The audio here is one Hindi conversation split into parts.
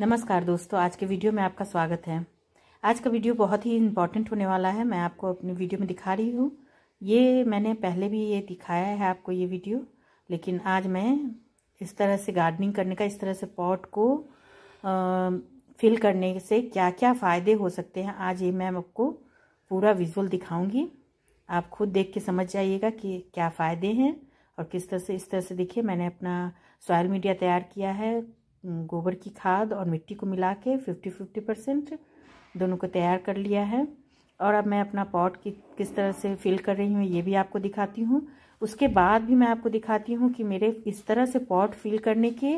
नमस्कार दोस्तों आज के वीडियो में आपका स्वागत है आज का वीडियो बहुत ही इम्पॉर्टेंट होने वाला है मैं आपको अपनी वीडियो में दिखा रही हूँ ये मैंने पहले भी ये दिखाया है आपको ये वीडियो लेकिन आज मैं इस तरह से गार्डनिंग करने का इस तरह से पॉट को आ, फिल करने से क्या क्या फ़ायदे हो सकते हैं आज ये मैं आपको पूरा विजुअल दिखाऊँगी आप खुद देख के समझ जाइएगा कि क्या फ़ायदे हैं और किस तरह से इस तरह से देखिए मैंने अपना सॉयल मीडिया तैयार किया है गोबर की खाद और मिट्टी को मिला के फिफ्टी फिफ्टी परसेंट दोनों को तैयार कर लिया है और अब मैं अपना पॉट की किस तरह से फिल कर रही हूँ ये भी आपको दिखाती हूँ उसके बाद भी मैं आपको दिखाती हूँ कि मेरे इस तरह से पॉट फिल करने के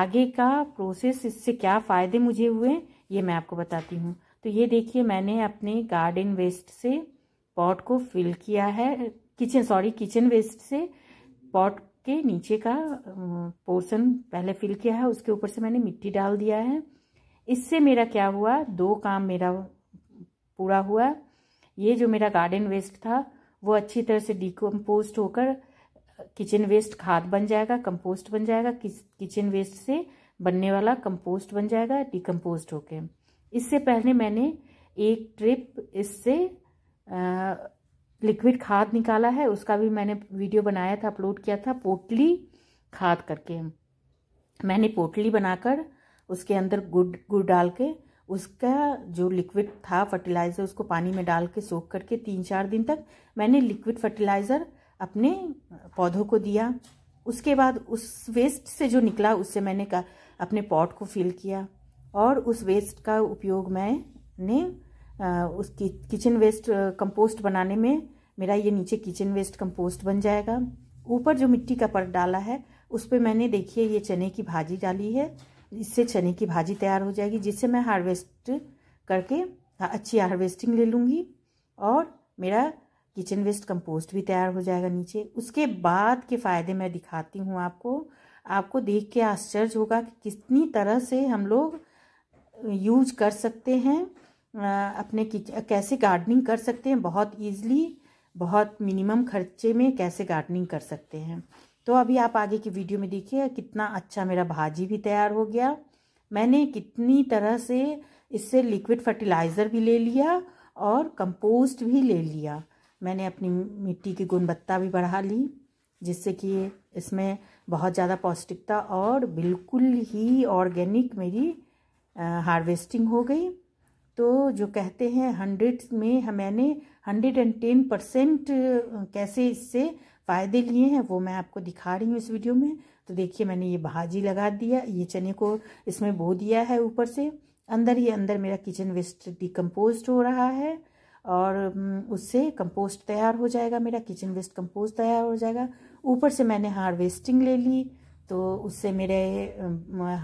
आगे का प्रोसेस इससे क्या फ़ायदे मुझे हुए ये मैं आपको बताती हूँ तो ये देखिए मैंने अपने गार्डन वेस्ट से पॉट को फिल किया है किचन सॉरी किचन वेस्ट से पॉट के नीचे का पोर्शन पहले फिल किया है उसके ऊपर से मैंने मिट्टी डाल दिया है इससे मेरा क्या हुआ दो काम मेरा पूरा हुआ ये जो मेरा गार्डन वेस्ट था वो अच्छी तरह से डिकम्पोस्ट होकर किचन वेस्ट खाद बन जाएगा कंपोस्ट बन जाएगा किचन वेस्ट से बनने वाला कंपोस्ट बन जाएगा डिकम्पोस्ट होकर इससे पहले मैंने एक ट्रिप इससे लिक्विड खाद निकाला है उसका भी मैंने वीडियो बनाया था अपलोड किया था पोटली खाद करके मैंने पोटली बनाकर उसके अंदर गुड़ गुड़ डाल के उसका जो लिक्विड था फर्टिलाइज़र उसको पानी में डाल के सोख करके तीन चार दिन तक मैंने लिक्विड फर्टिलाइज़र अपने पौधों को दिया उसके बाद उस वेस्ट से जो निकला उससे मैंने का अपने पॉट को फिल किया और उस वेस्ट का उपयोग मैंने उसकी किचन वेस्ट कंपोस्ट बनाने में मेरा ये नीचे किचन वेस्ट कंपोस्ट बन जाएगा ऊपर जो मिट्टी का परत डाला है उस पर मैंने देखिए ये चने की भाजी डाली है इससे चने की भाजी तैयार हो जाएगी जिससे मैं हार्वेस्ट करके अच्छी हार्वेस्टिंग ले लूँगी और मेरा किचन वेस्ट कंपोस्ट भी तैयार हो जाएगा नीचे उसके बाद के फ़ायदे मैं दिखाती हूँ आपको आपको देख के आश्चर्य होगा कि कितनी तरह से हम लोग यूज कर सकते हैं अपने कैसे गार्डनिंग कर सकते हैं बहुत ईजली बहुत मिनिमम खर्चे में कैसे गार्डनिंग कर सकते हैं तो अभी आप आगे की वीडियो में देखिए कितना अच्छा मेरा भाजी भी तैयार हो गया मैंने कितनी तरह से इससे लिक्विड फर्टिलाइज़र भी ले लिया और कंपोस्ट भी ले लिया मैंने अपनी मिट्टी की गुणवत्ता भी बढ़ा ली जिससे कि इसमें बहुत ज़्यादा पौष्टिकता और बिल्कुल ही ऑर्गेनिक मेरी हार्वेस्टिंग हो गई तो जो कहते हैं हंड्रेड में मैंने हंड्रेड एंड टेन परसेंट कैसे इससे फ़ायदे लिए हैं वो मैं आपको दिखा रही हूँ इस वीडियो में तो देखिए मैंने ये भाजी लगा दिया ये चने को इसमें बो दिया है ऊपर से अंदर ही अंदर मेरा किचन वेस्ट डिकम्पोज हो रहा है और उससे कंपोस्ट तैयार हो जाएगा मेरा किचन वेस्ट कंपोस्ट तैयार हो जाएगा ऊपर से मैंने हार्वेस्टिंग ले ली तो उससे मेरे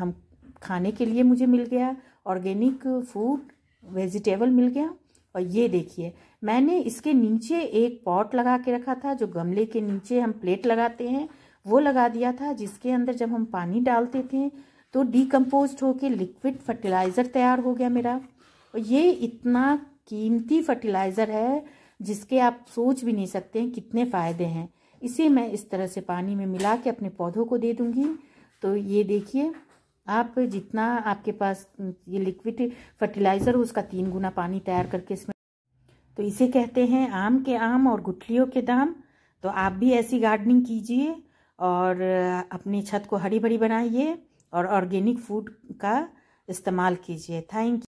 हम खाने के लिए मुझे मिल गया ऑर्गेनिक फूड वेजिटेबल मिल गया और ये देखिए मैंने इसके नीचे एक पॉट लगा के रखा था जो गमले के नीचे हम प्लेट लगाते हैं वो लगा दिया था जिसके अंदर जब हम पानी डालते थे तो डिकम्पोज होके लिक्विड फर्टिलाइज़र तैयार हो गया मेरा और ये इतना कीमती फर्टिलाइज़र है जिसके आप सोच भी नहीं सकते हैं कितने फ़ायदे हैं इसे मैं इस तरह से पानी में मिला के अपने पौधों को दे दूँगी तो ये देखिए आप जितना आपके पास ये लिक्विड फर्टिलाइज़र हो उसका तीन गुना पानी तैयार करके इसमें तो इसे कहते हैं आम के आम और गुठलियों के दाम तो आप भी ऐसी गार्डनिंग कीजिए और अपनी छत को हरी भरी बनाइए और ऑर्गेनिक फूड का इस्तेमाल कीजिए थैंक